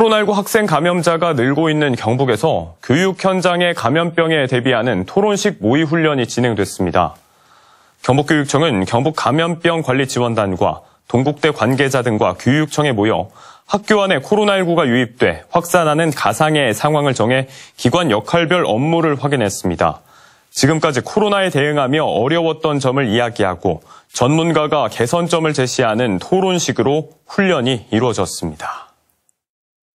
코로나19 학생 감염자가 늘고 있는 경북에서 교육 현장의 감염병에 대비하는 토론식 모의 훈련이 진행됐습니다. 경북교육청은 경북 감염병 관리 지원단과 동국대 관계자 등과 교육청에 모여 학교 안에 코로나19가 유입돼 확산하는 가상의 상황을 정해 기관 역할별 업무를 확인했습니다. 지금까지 코로나에 대응하며 어려웠던 점을 이야기하고 전문가가 개선점을 제시하는 토론식으로 훈련이 이루어졌습니다.